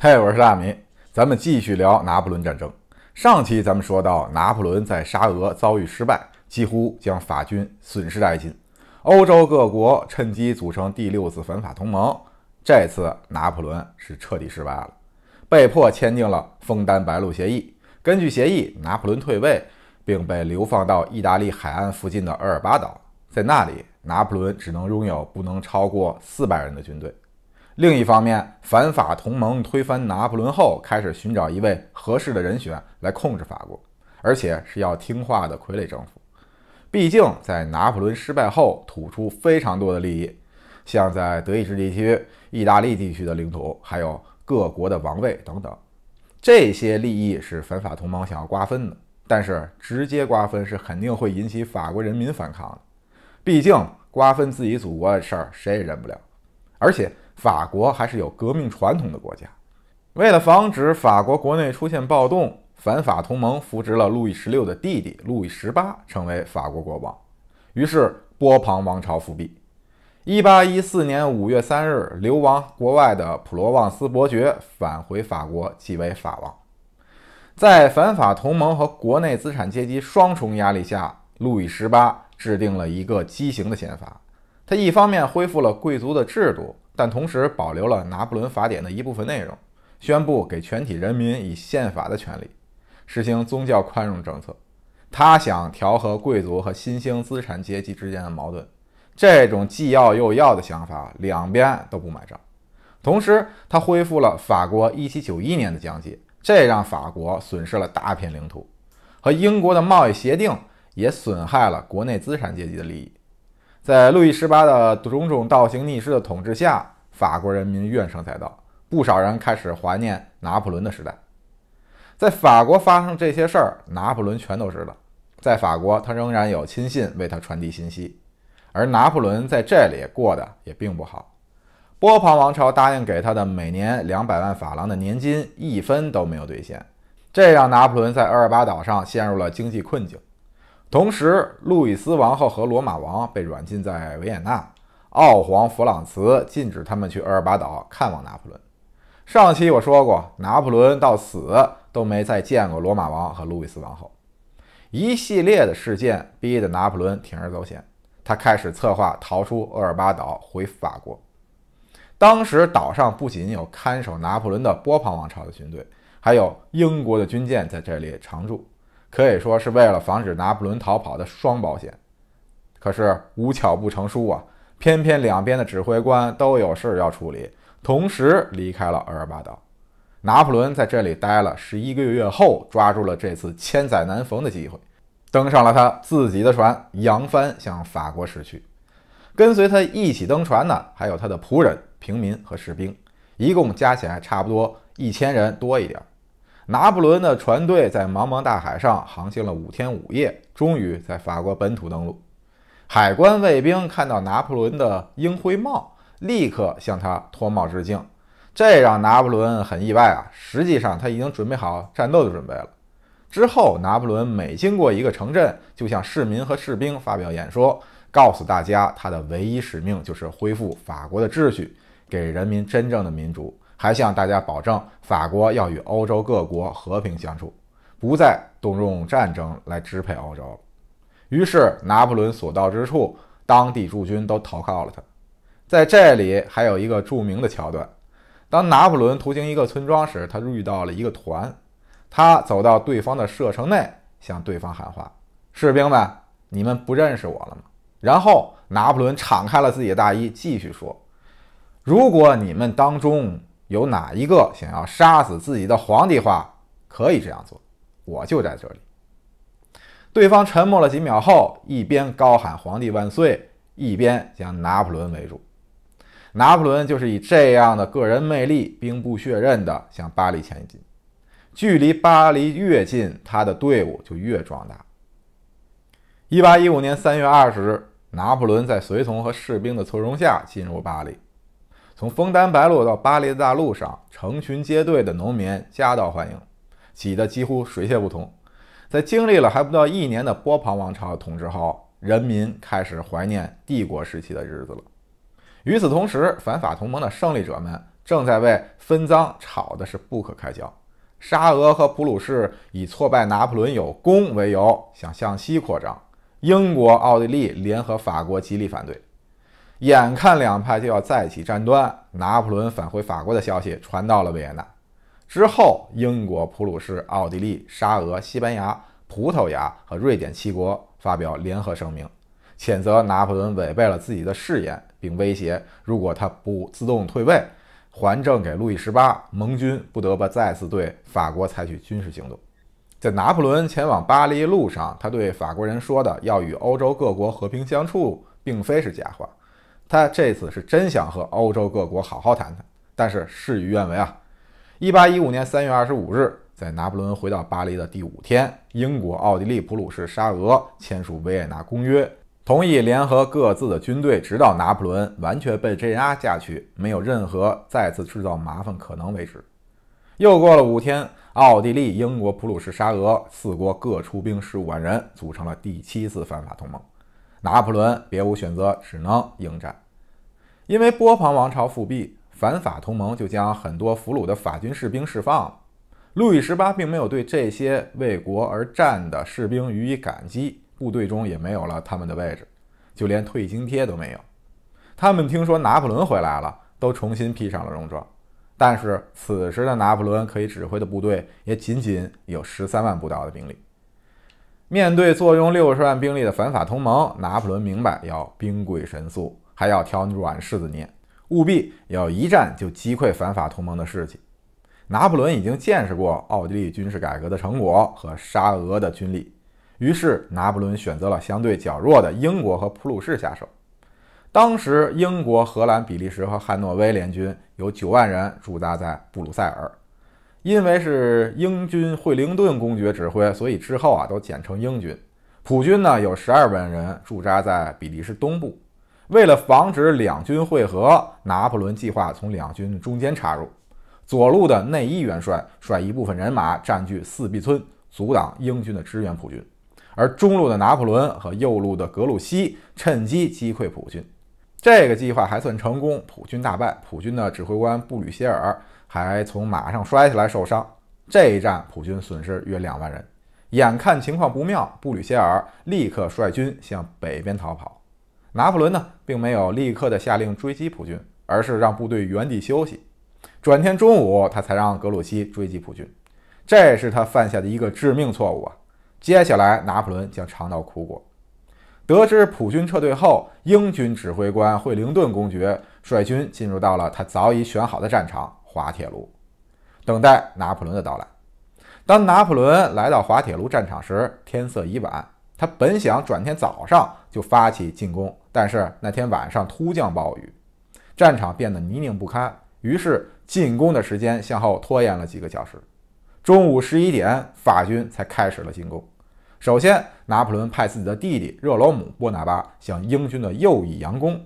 嗨，我是大米，咱们继续聊拿破仑战争。上期咱们说到，拿破仑在沙俄遭遇失败，几乎将法军损失殆尽，欧洲各国趁机组成第六次反法同盟。这次拿破仑是彻底失败了，被迫签订了枫丹白露协议。根据协议，拿破仑退位，并被流放到意大利海岸附近的厄尔巴岛。在那里，拿破仑只能拥有不能超过四百人的军队。另一方面，反法同盟推翻拿破仑后，开始寻找一位合适的人选来控制法国，而且是要听话的傀儡政府。毕竟，在拿破仑失败后，吐出非常多的利益，像在德意志地区、意大利地区的领土，还有各国的王位等等，这些利益是反法同盟想要瓜分的。但是，直接瓜分是肯定会引起法国人民反抗的，毕竟瓜分自己祖国的事儿，谁也忍不了。而且，法国还是有革命传统的国家。为了防止法国国内出现暴动，反法同盟扶植了路易十六的弟弟路易十八成为法国国王，于是波旁王朝复辟。1814年5月3日，流亡国外的普罗旺斯伯爵返回法国，即为法王。在反法同盟和国内资产阶级双重压力下，路易十八制定了一个畸形的宪法。他一方面恢复了贵族的制度，但同时保留了拿破仑法典的一部分内容，宣布给全体人民以宪法的权利，实行宗教宽容政策。他想调和贵族和新兴资产阶级之间的矛盾，这种既要又要的想法，两边都不买账。同时，他恢复了法国1791年的疆界，这让法国损失了大片领土，和英国的贸易协定也损害了国内资产阶级的利益。在路易十八的种种倒行逆施的统治下，法国人民怨声载道，不少人开始怀念拿破仑的时代。在法国发生这些事儿，拿破仑全都知道。在法国，他仍然有亲信为他传递信息，而拿破仑在这里过得也并不好。波旁王朝答应给他的每年两百万法郎的年金，一分都没有兑现，这让拿破仑在厄尔巴岛上陷入了经济困境。同时，路易斯王后和罗马王被软禁在维也纳，奥皇弗朗茨禁止他们去厄尔巴岛看望拿破仑。上期我说过，拿破仑到死都没再见过罗马王和路易斯王后。一系列的事件逼得拿破仑铤而走险，他开始策划逃出厄尔巴岛回法国。当时岛上不仅有看守拿破仑的波旁王朝的军队，还有英国的军舰在这里常驻。可以说是为了防止拿破仑逃跑的双保险，可是无巧不成书啊，偏偏两边的指挥官都有事要处理，同时离开了厄尔巴岛。拿破仑在这里待了十一个月后，抓住了这次千载难逢的机会，登上了他自己的船，扬帆向法国驶去。跟随他一起登船的还有他的仆人、平民和士兵，一共加起来差不多一千人多一点。拿破仑的船队在茫茫大海上航行了五天五夜，终于在法国本土登陆。海关卫兵看到拿破仑的鹰徽帽，立刻向他脱帽致敬，这让拿破仑很意外啊！实际上，他已经准备好战斗的准备了。之后，拿破仑每经过一个城镇，就向市民和士兵发表演说，告诉大家他的唯一使命就是恢复法国的秩序，给人民真正的民主。还向大家保证，法国要与欧洲各国和平相处，不再动用战争来支配欧洲。于是，拿破仑所到之处，当地驻军都投靠了他。在这里，还有一个著名的桥段：当拿破仑途经一个村庄时，他遇到了一个团，他走到对方的射程内，向对方喊话：“士兵们，你们不认识我了吗？”然后，拿破仑敞开了自己的大衣，继续说：“如果你们当中……”有哪一个想要杀死自己的皇帝？话可以这样做，我就在这里。对方沉默了几秒后，一边高喊“皇帝万岁”，一边将拿破仑围住。拿破仑就是以这样的个人魅力，兵不血刃地向巴黎前进。距离巴黎越近，他的队伍就越壮大。1815年3月20日，拿破仑在随从和士兵的簇拥下进入巴黎。从枫丹白露到巴黎的大路上，成群结队的农民夹道欢迎，挤得几乎水泄不通。在经历了还不到一年的波旁王朝统治后，人民开始怀念帝国时期的日子了。与此同时，反法同盟的胜利者们正在为分赃吵得是不可开交。沙俄和普鲁士以挫败拿破仑有功为由，想向西扩张；英国、奥地利联合法国极力反对。眼看两派就要再起战端，拿破仑返回法国的消息传到了维也纳。之后，英国、普鲁士、奥地利、沙俄、西班牙、葡萄牙和瑞典七国发表联合声明，谴责拿破仑违背了自己的誓言，并威胁，如果他不自动退位，还政给路易十八，盟军不得不再次对法国采取军事行动。在拿破仑前往巴黎路上，他对法国人说的“要与欧洲各国和平相处”并非是假话。他这次是真想和欧洲各国好好谈谈，但是事与愿违啊！一八一五年三月二十五日，在拿破仑回到巴黎的第五天，英国、奥地利、普鲁士、沙俄签署《维也纳公约》，同意联合各自的军队，直到拿破仑完全被镇压下去，没有任何再次制造麻烦可能为止。又过了五天，奥地利、英国、普鲁士、沙俄四国各出兵十五万人，组成了第七次反法同盟。拿破仑别无选择，只能应战。因为波旁王朝复辟，反法同盟就将很多俘虏的法军士兵释放。了。路易十八并没有对这些为国而战的士兵予以感激，部队中也没有了他们的位置，就连退津贴都没有。他们听说拿破仑回来了，都重新披上了戎装。但是此时的拿破仑可以指挥的部队也仅仅有十三万不到的兵力。面对坐拥六十万兵力的反法同盟，拿破仑明白要兵贵神速，还要挑软柿子捏，务必要一战就击溃反法同盟的士气。拿破仑已经见识过奥地利军事改革的成果和沙俄的军力，于是拿破仑选择了相对较弱的英国和普鲁士下手。当时，英国、荷兰、比利时和汉诺威联军有九万人驻扎在布鲁塞尔。因为是英军惠灵顿公爵指挥，所以之后啊都简称英军。普军呢有十二万人驻扎在比利时东部，为了防止两军会合，拿破仑计划从两军中间插入。左路的内伊元帅率一部分人马占据四壁村，阻挡英军的支援普军；而中路的拿破仑和右路的格鲁希趁机击溃普军。这个计划还算成功，普军大败，普军的指挥官布吕歇尔。还从马上摔下来受伤，这一战普军损失约两万人。眼看情况不妙，布吕歇尔立刻率军向北边逃跑。拿破仑呢，并没有立刻的下令追击普军，而是让部队原地休息。转天中午，他才让格鲁希追击普军，这是他犯下的一个致命错误啊！接下来，拿破仑将尝到苦果。得知普军撤退后，英军指挥官惠灵顿公爵率军进入到了他早已选好的战场。滑铁卢，等待拿破仑的到来。当拿破仑来到滑铁卢战场时，天色已晚。他本想转天早上就发起进攻，但是那天晚上突降暴雨，战场变得泥泞不堪，于是进攻的时间向后拖延了几个小时。中午十一点，法军才开始了进攻。首先，拿破仑派自己的弟弟热罗姆·波拿巴向英军的右翼佯攻。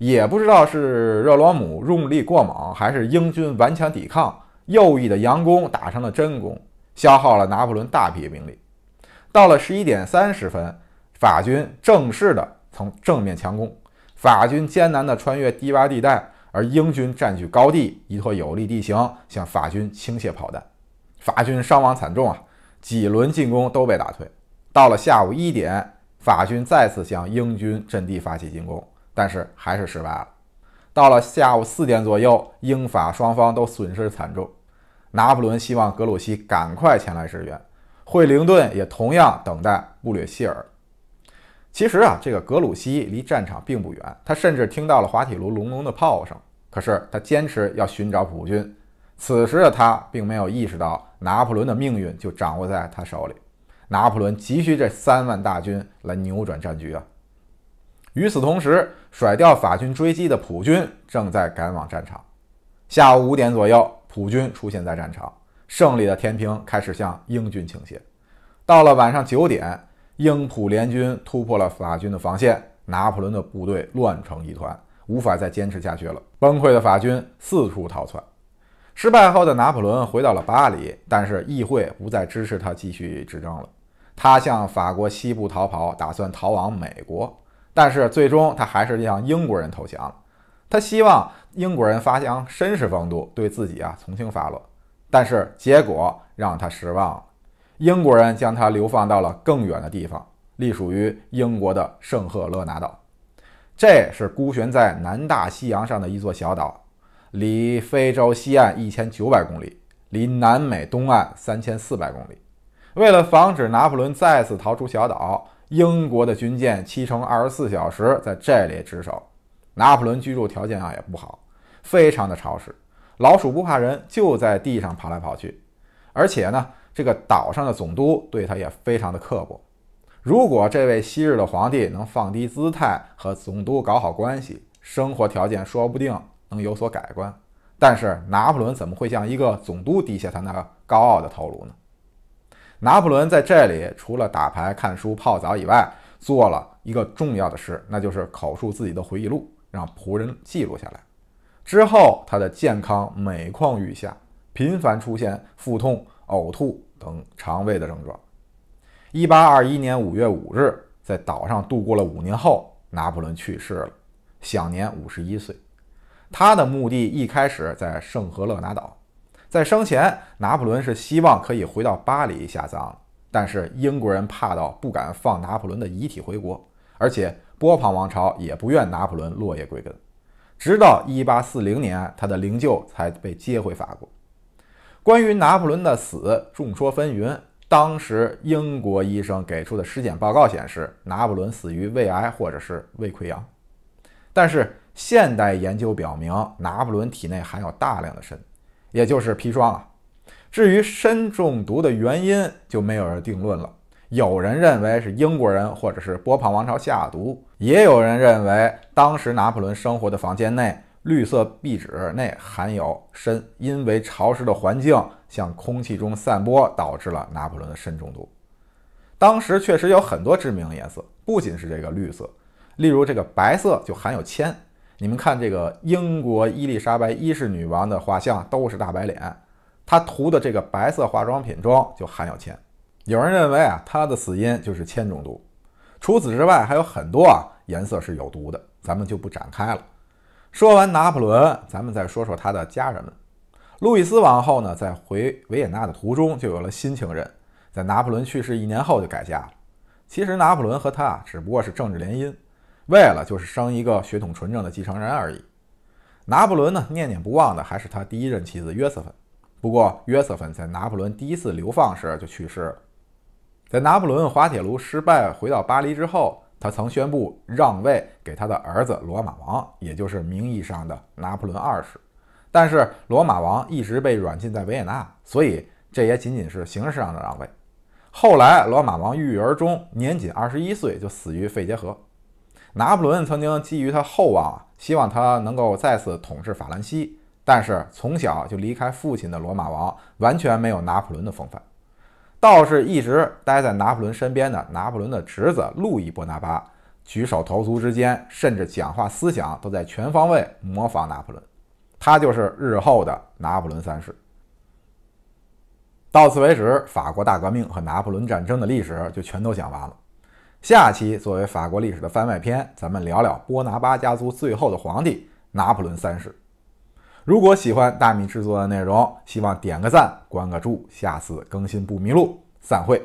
也不知道是热罗姆用力过猛，还是英军顽强抵抗，右翼的佯攻打成了真攻，消耗了拿破仑大批兵力。到了十一点三十分，法军正式的从正面强攻，法军艰难的穿越低洼地带，而英军占据高地，依托有利地形向法军倾泻炮弹，法军伤亡惨重啊！几轮进攻都被打退。到了下午一点，法军再次向英军阵地发起进攻。但是还是失败了。到了下午四点左右，英法双方都损失惨重。拿破仑希望格鲁希赶快前来支援，惠灵顿也同样等待布列希尔。其实啊，这个格鲁希离战场并不远，他甚至听到了滑铁卢隆隆的炮声。可是他坚持要寻找普军。此时的他并没有意识到，拿破仑的命运就掌握在他手里。拿破仑急需这三万大军来扭转战局啊！与此同时，甩掉法军追击的普军正在赶往战场。下午五点左右，普军出现在战场，胜利的天平开始向英军倾斜。到了晚上九点，英普联军突破了法军的防线，拿破仑的部队乱成一团，无法再坚持下去了。崩溃的法军四处逃窜。失败后的拿破仑回到了巴黎，但是议会不再支持他继续执政了。他向法国西部逃跑，打算逃往美国。但是最终他还是向英国人投降了。他希望英国人发扬绅士风度，对自己啊从轻发落。但是结果让他失望，了。英国人将他流放到了更远的地方，隶属于英国的圣赫勒拿岛。这是孤悬在南大西洋上的一座小岛，离非洲西岸一千九百公里，离南美东岸三千四百公里。为了防止拿破仑再次逃出小岛。英国的军舰七乘二十四小时在这里值守。拿破仑居住条件啊也不好，非常的潮湿，老鼠不怕人，就在地上跑来跑去。而且呢，这个岛上的总督对他也非常的刻薄。如果这位昔日的皇帝能放低姿态和总督搞好关系，生活条件说不定能有所改观。但是拿破仑怎么会向一个总督低下他那个高傲的头颅呢？拿破仑在这里除了打牌、看书、泡澡以外，做了一个重要的事，那就是口述自己的回忆录，让仆人记录下来。之后，他的健康每况愈下，频繁出现腹痛、呕吐等肠胃的症状。1821年5月5日，在岛上度过了五年后，拿破仑去世了，享年51岁。他的墓地一开始在圣赫勒拿岛。在生前，拿破仑是希望可以回到巴黎下葬，但是英国人怕到不敢放拿破仑的遗体回国，而且波旁王朝也不愿拿破仑落叶归根。直到1840年，他的灵柩才被接回法国。关于拿破仑的死，众说纷纭。当时英国医生给出的尸检报告显示，拿破仑死于胃癌或者是胃溃疡，但是现代研究表明，拿破仑体内含有大量的砷。也就是砒霜啊，至于砷中毒的原因就没有人定论了。有人认为是英国人或者是波旁王朝下毒，也有人认为当时拿破仑生活的房间内绿色壁纸内含有砷，因为潮湿的环境向空气中散播，导致了拿破仑的砷中毒。当时确实有很多知名的颜色，不仅是这个绿色，例如这个白色就含有铅。你们看这个英国伊丽莎白一世女王的画像都是大白脸，她涂的这个白色化妆品中就含有铅。有人认为啊，她的死因就是铅中毒。除此之外还有很多啊颜色是有毒的，咱们就不展开了。说完拿破仑，咱们再说说他的家人们。路易斯王后呢，在回维也纳的途中就有了新情人，在拿破仑去世一年后就改嫁了。其实拿破仑和她只不过是政治联姻。为了就是生一个血统纯正的继承人而已。拿破仑呢，念念不忘的还是他第一任妻子约瑟芬。不过约瑟芬在拿破仑第一次流放时就去世了。在拿破仑滑铁卢失败回到巴黎之后，他曾宣布让位给他的儿子罗马王，也就是名义上的拿破仑二世。但是罗马王一直被软禁在维也纳，所以这也仅仅是形式上的让位。后来罗马王郁郁而终，年仅二十一岁就死于肺结核。拿破仑曾经寄予他厚望，希望他能够再次统治法兰西。但是从小就离开父亲的罗马王，完全没有拿破仑的风范，倒是一直待在拿破仑身边的拿破仑的侄子路易·波拿巴，举手投足之间，甚至讲话思想，都在全方位模仿拿破仑。他就是日后的拿破仑三世。到此为止，法国大革命和拿破仑战争的历史就全都讲完了。下期作为法国历史的番外篇，咱们聊聊波拿巴家族最后的皇帝拿破仑三世。如果喜欢大米制作的内容，希望点个赞，关个注，下次更新不迷路。散会。